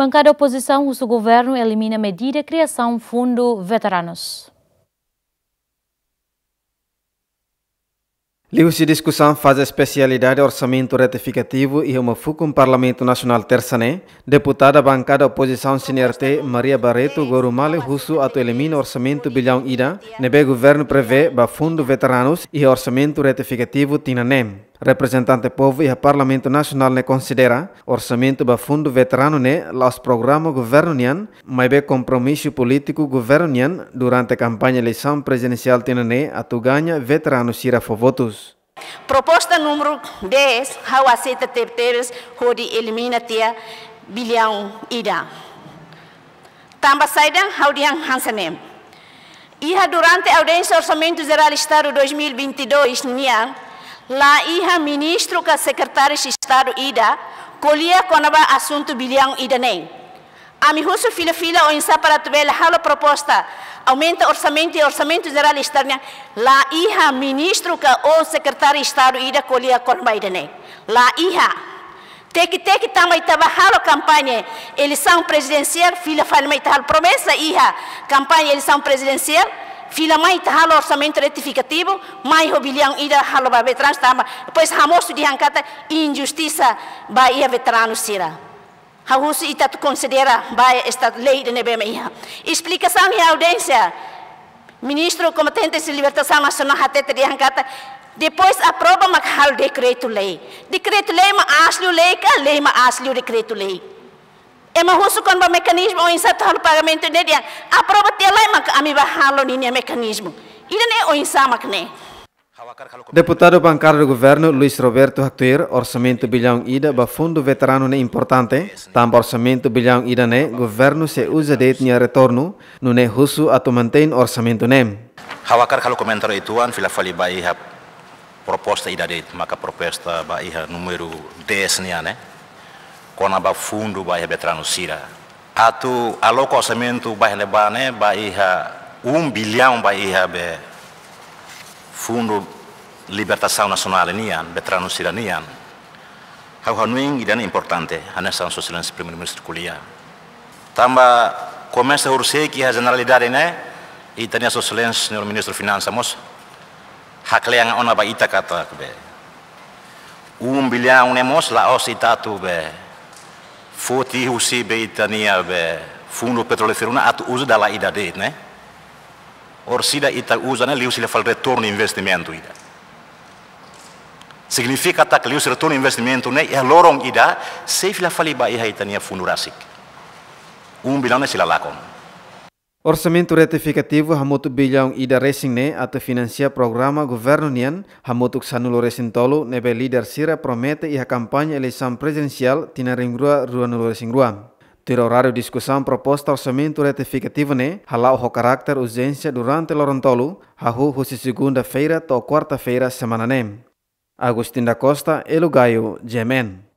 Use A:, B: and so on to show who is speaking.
A: Bancada oposição usa seu governo elimina medida criação fundo veteranos.
B: Liu-se discussão faz especialidade orçamento retificativo e uma fuga no Parlamento Nacional terçané. Deputada bancada oposição CNRT, Maria Barreto Gorumale Russo ato elimina orçamento bilhão ida. Nebe governo prevê ba fundo veteranos e orçamento retificativo tinanem representante povo e o Parlamento Nacional ne considera orçamento ba fundo veterano ne los programa governo nian, mas be compromisso político governo durante a campanha eleição presidencial tinane atu ganha veterano sira votos.
A: Proposta número 10, how aceita terteiros hodi elimina tia bilhão ida. Tamba saida how diang hansanem. Iha durante a audiência Orçamento Geral Estado 2022 nian, la iha ministro ka de estado ida kolia konaba assunto bilhão ida nem mi russo fila fila o insa para tu la halo proposta aumenta orçamento e orçamento geral externa la iha ministro ka o secretário estado ida colia konaba ida nem la iha Teki teki também trabalharam campanha eleição presidencial, fila-fila falha metal promessa, iha campanha eleição presidencial, fila mai halo orçamento retificativo, mai robilhão ida halo ba veteranos tamba, pois ramosto de hancata injustiça ba ia veterano sira. Hausu ita tu considera ba esta lei de nebe meia. Explicação e audiência. Ministro competente de libertação nacional hatete de hancata, depois aprova makhal decreto lei. Decreto lei ma aslio lei ka lei ma decreto lei. Hemos un mecanismo en Satán pagamento de día. Aproba te la mak ami bahalo ni mecanismo. Irene o insamak ne.
B: Deputado bancário do governo Luiz Roberto Hactuir, orçamento bilhão ida ba fundo veterano ne importante, tamba orçamento bilhão ida ne governo se usa de tinha retorno, no ne husu ato mantém orçamento ne.
C: Hawakar kalau komentar ituan fila fali bai proposta ida de maka proposta bai número 10 ne kona ba fundo ba betra no sira atu aloco orçamento ba lebane ba iha um bilhão ba iha be fundo libertação nacional nian betra no sira nian hau hanuing idan importante hanesan socialens primeiro ministro kulia tamba começa a urse que a generalidade né e tania socialens senhor ministro finanças mos hakleang ona ba ita kata um be um bilhão nemos laos itatu be Foti husi beitania be funo petroleferuna at uso dalla ida det, né? Or sida ita usa né, liu se fal retorno investimento ida. Significa tak liu se retorno investimento né, e ya lorong ida, se fila fali ba iha itania funurasik. Um bilão né sila lakon.
B: Orçamento retificativo hamutu bilhão ida racing ne ato financia programa governo nian hamutuk sanulo racing tolu nebe líder sira promete iha kampanye eleição presidencial tina ringrua rua nulo racing rua. Tira horário discussão proposta orçamento retificativo ne halau ho karakter urgência durante loron tolu hahu husi segunda-feira to quarta-feira semana nem. Agustin da Costa, Elugaio, Gemen.